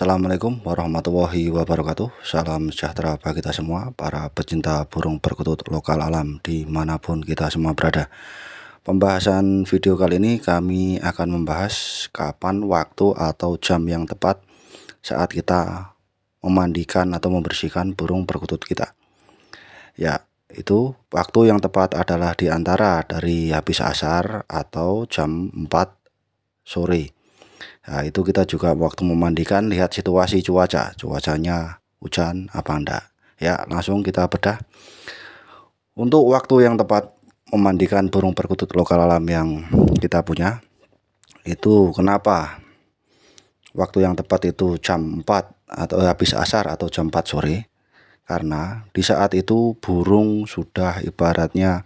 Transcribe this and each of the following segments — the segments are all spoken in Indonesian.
Assalamualaikum warahmatullahi wabarakatuh Salam sejahtera bagi kita semua Para pecinta burung perkutut lokal alam Dimanapun kita semua berada Pembahasan video kali ini Kami akan membahas Kapan waktu atau jam yang tepat Saat kita Memandikan atau membersihkan burung perkutut kita Ya itu waktu yang tepat adalah diantara dari habis asar atau jam 4 sore Nah, itu kita juga waktu memandikan lihat situasi cuaca, cuacanya hujan apa enggak. Ya, langsung kita bedah. Untuk waktu yang tepat memandikan burung perkutut lokal alam yang kita punya itu kenapa? Waktu yang tepat itu jam 4 atau habis asar atau jam 4 sore karena di saat itu burung sudah ibaratnya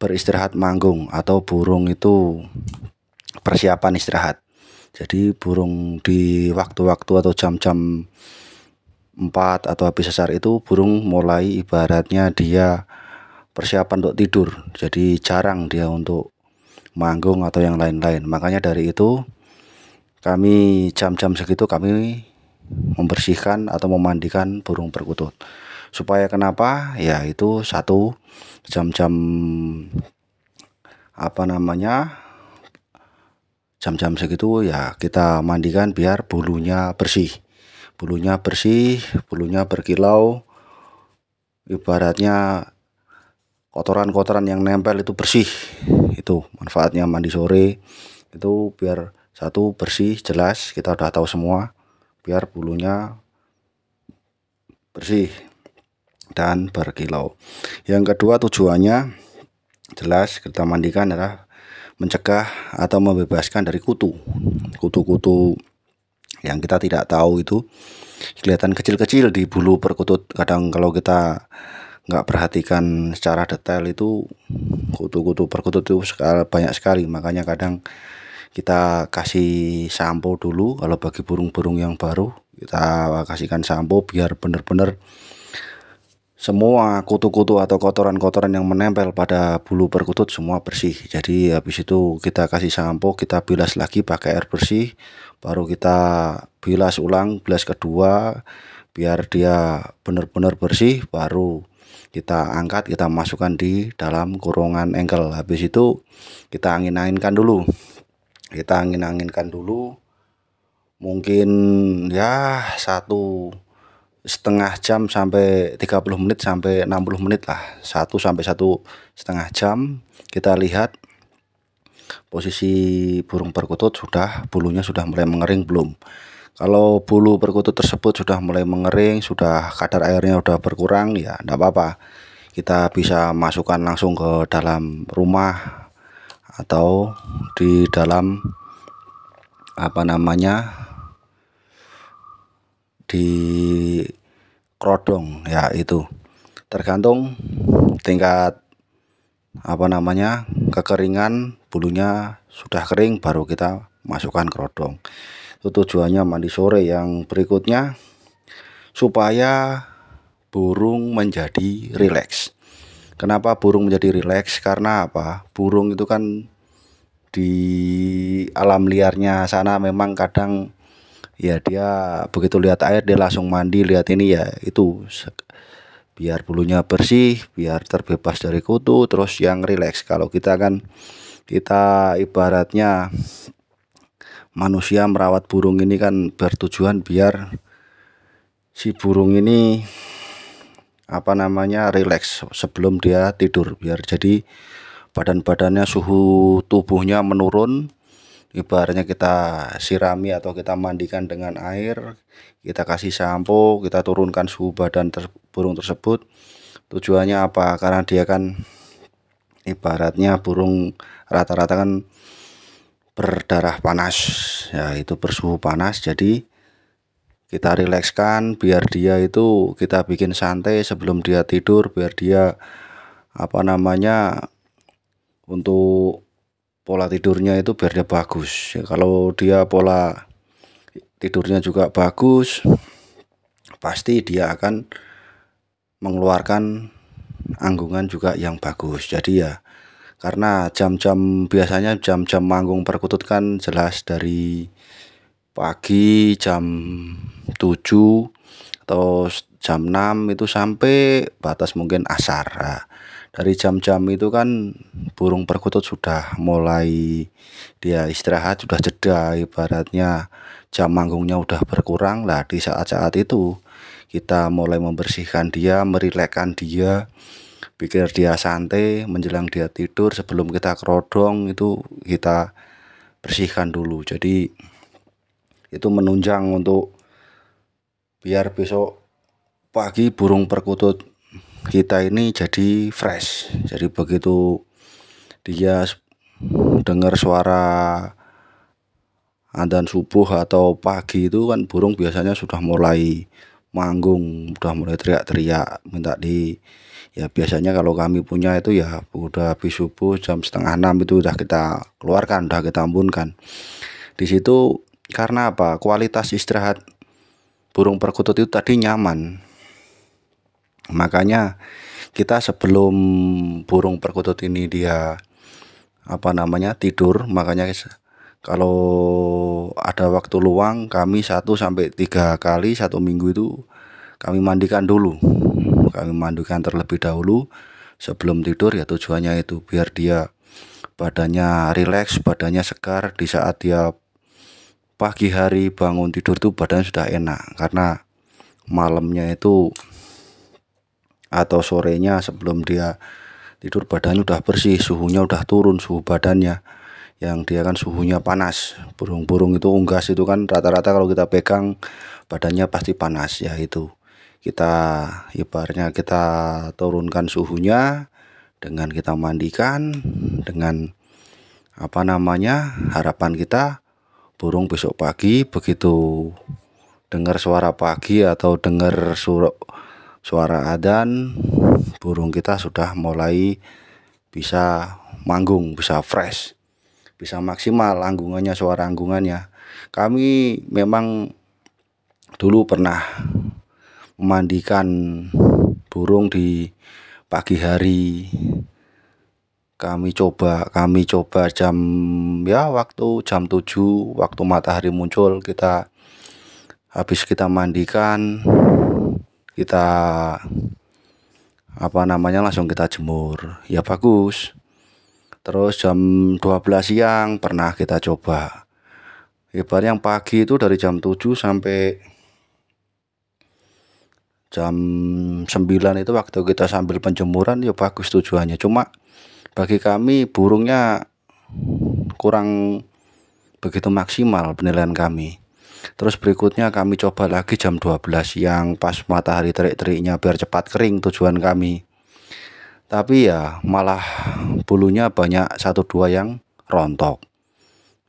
beristirahat manggung atau burung itu persiapan istirahat jadi burung di waktu-waktu atau jam-jam 4 atau habis sesar itu burung mulai ibaratnya dia persiapan untuk tidur. Jadi jarang dia untuk manggung atau yang lain-lain. Makanya dari itu kami jam-jam segitu kami membersihkan atau memandikan burung perkutut. Supaya kenapa? Ya itu satu jam-jam apa namanya jam-jam segitu ya kita mandikan biar bulunya bersih bulunya bersih bulunya berkilau ibaratnya kotoran-kotoran yang nempel itu bersih itu manfaatnya mandi sore itu biar satu bersih jelas kita udah tahu semua biar bulunya bersih dan berkilau yang kedua tujuannya jelas kita mandikan adalah mencegah atau membebaskan dari kutu. Kutu-kutu yang kita tidak tahu itu kelihatan kecil-kecil di bulu perkutut. Kadang kalau kita nggak perhatikan secara detail itu kutu-kutu perkutut itu sekali banyak sekali. Makanya kadang kita kasih sampo dulu kalau bagi burung-burung yang baru kita kasihkan sampo biar benar-benar semua kutu-kutu atau kotoran-kotoran yang menempel pada bulu perkutut semua bersih. Jadi habis itu kita kasih sampo, kita bilas lagi pakai air bersih, baru kita bilas ulang bilas kedua biar dia benar-benar bersih baru kita angkat, kita masukkan di dalam kurungan engkel. Habis itu kita angin-anginkan dulu. Kita angin-anginkan dulu mungkin ya satu setengah jam sampai 30 menit sampai 60 menit lah satu sampai satu setengah jam kita lihat posisi burung perkutut sudah bulunya sudah mulai mengering belum kalau bulu perkutut tersebut sudah mulai mengering sudah kadar airnya sudah berkurang ya tidak apa-apa kita bisa masukkan langsung ke dalam rumah atau di dalam apa namanya di Krodong ya itu tergantung tingkat apa namanya kekeringan bulunya sudah kering baru kita masukkan krodong itu tujuannya mandi sore yang berikutnya supaya burung menjadi rileks kenapa burung menjadi rileks karena apa burung itu kan di alam liarnya sana memang kadang ya dia begitu lihat air dia langsung mandi lihat ini ya itu biar bulunya bersih biar terbebas dari kutu terus yang rileks kalau kita kan kita ibaratnya manusia merawat burung ini kan bertujuan biar si burung ini apa namanya rileks sebelum dia tidur biar jadi badan-badannya suhu tubuhnya menurun ibaratnya kita sirami atau kita mandikan dengan air kita kasih sampo kita turunkan suhu badan ter burung tersebut tujuannya apa karena dia kan ibaratnya burung rata-rata kan berdarah panas ya itu bersuhu panas jadi kita rilekskan biar dia itu kita bikin santai sebelum dia tidur biar dia apa namanya untuk pola tidurnya itu biar dia bagus ya, kalau dia pola tidurnya juga bagus pasti dia akan mengeluarkan anggungan juga yang bagus jadi ya karena jam-jam biasanya jam-jam manggung perkutut kan jelas dari pagi jam 7 atau jam 6 itu sampai batas mungkin asar nah, dari jam-jam itu kan burung perkutut sudah mulai dia istirahat sudah jeda ibaratnya jam manggungnya sudah berkurang lah di saat-saat itu kita mulai membersihkan dia merilekkan dia pikir dia santai menjelang dia tidur sebelum kita kerodong itu kita bersihkan dulu jadi itu menunjang untuk biar besok pagi burung perkutut kita ini jadi fresh jadi begitu dia dengar suara adzan subuh atau pagi itu kan burung biasanya sudah mulai manggung sudah mulai teriak-teriak minta di ya biasanya kalau kami punya itu ya udah habis subuh jam setengah enam itu udah kita keluarkan udah kita ambunkan di situ karena apa kualitas istirahat burung perkutut itu tadi nyaman Makanya kita sebelum burung perkutut ini dia apa namanya tidur, makanya kalau ada waktu luang kami satu sampai tiga kali satu minggu itu kami mandikan dulu. Kami mandikan terlebih dahulu sebelum tidur ya tujuannya itu biar dia badannya rileks, badannya segar di saat dia pagi hari bangun tidur tuh badan sudah enak karena malamnya itu atau sorenya sebelum dia tidur badannya udah bersih suhunya udah turun suhu badannya yang dia kan suhunya panas burung-burung itu unggas itu kan rata-rata kalau kita pegang badannya pasti panas ya itu kita ibarnya kita turunkan suhunya dengan kita mandikan dengan apa namanya harapan kita burung besok pagi begitu dengar suara pagi atau dengar suruh suara adan burung kita sudah mulai bisa manggung bisa fresh bisa maksimal anggungannya suara anggungannya kami memang dulu pernah memandikan burung di pagi hari kami coba kami coba jam ya waktu jam 7 waktu matahari muncul kita habis kita mandikan kita apa namanya langsung kita jemur ya bagus terus jam 12 siang pernah kita coba ibarat yang pagi itu dari jam 7 sampai jam 9 itu waktu kita sambil penjemuran ya bagus tujuannya cuma bagi kami burungnya kurang begitu maksimal penilaian kami terus berikutnya kami coba lagi jam 12 yang pas matahari terik-teriknya biar cepat kering tujuan kami tapi ya malah bulunya banyak satu dua yang rontok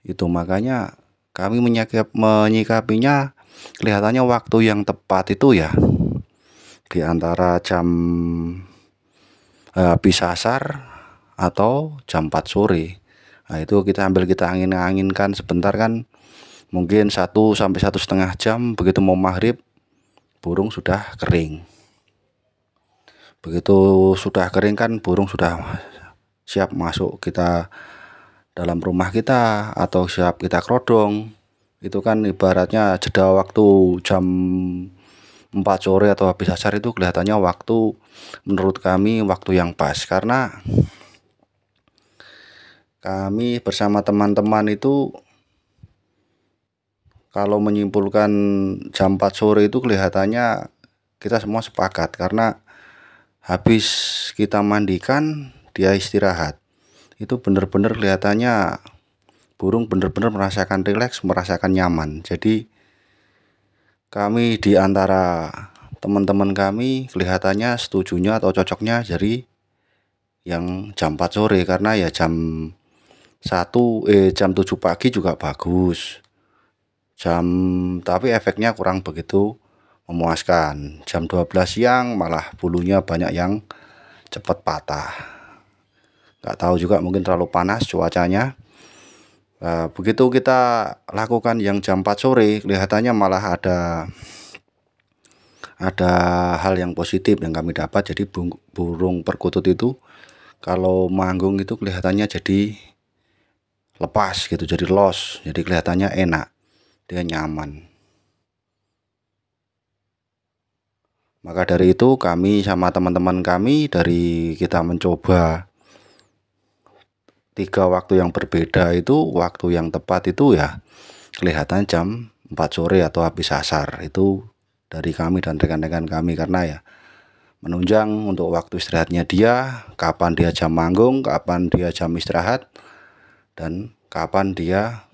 itu makanya kami menyikap, menyikapinya kelihatannya waktu yang tepat itu ya di antara jam eh, habis eh, asar atau jam 4 sore. Nah, itu kita ambil kita angin-anginkan sebentar kan mungkin satu sampai satu setengah jam begitu mau maghrib burung sudah kering begitu sudah kering kan burung sudah siap masuk kita dalam rumah kita atau siap kita kerodong itu kan ibaratnya jeda waktu jam 4 sore atau habis asar itu kelihatannya waktu menurut kami waktu yang pas karena kami bersama teman-teman itu kalau menyimpulkan jam 4 sore itu kelihatannya kita semua sepakat karena habis kita mandikan dia istirahat. Itu benar-benar kelihatannya burung benar-benar merasakan rileks, merasakan nyaman. Jadi kami di antara teman-teman kami kelihatannya setujunya atau cocoknya jadi yang jam 4 sore karena ya jam 1 eh jam 7 pagi juga bagus jam tapi efeknya kurang begitu memuaskan. Jam 12 siang malah bulunya banyak yang cepat patah. Nggak tahu juga mungkin terlalu panas cuacanya. Eh, begitu kita lakukan yang jam 4 sore kelihatannya malah ada ada hal yang positif yang kami dapat jadi burung perkutut itu kalau manggung itu kelihatannya jadi lepas gitu jadi los jadi kelihatannya enak dengan nyaman. Maka dari itu kami sama teman-teman kami dari kita mencoba tiga waktu yang berbeda itu waktu yang tepat itu ya kelihatan jam 4 sore atau habis asar itu dari kami dan rekan-rekan kami karena ya menunjang untuk waktu istirahatnya dia kapan dia jam manggung kapan dia jam istirahat dan kapan dia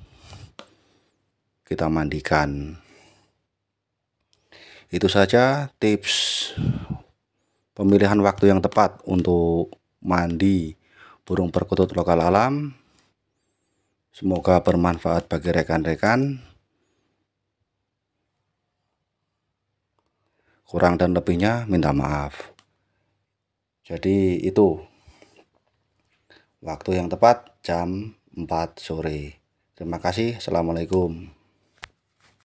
kita mandikan. Itu saja tips pemilihan waktu yang tepat untuk mandi burung perkutut lokal alam. Semoga bermanfaat bagi rekan-rekan. Kurang dan lebihnya minta maaf. Jadi itu waktu yang tepat jam 4 sore. Terima kasih. Assalamualaikum.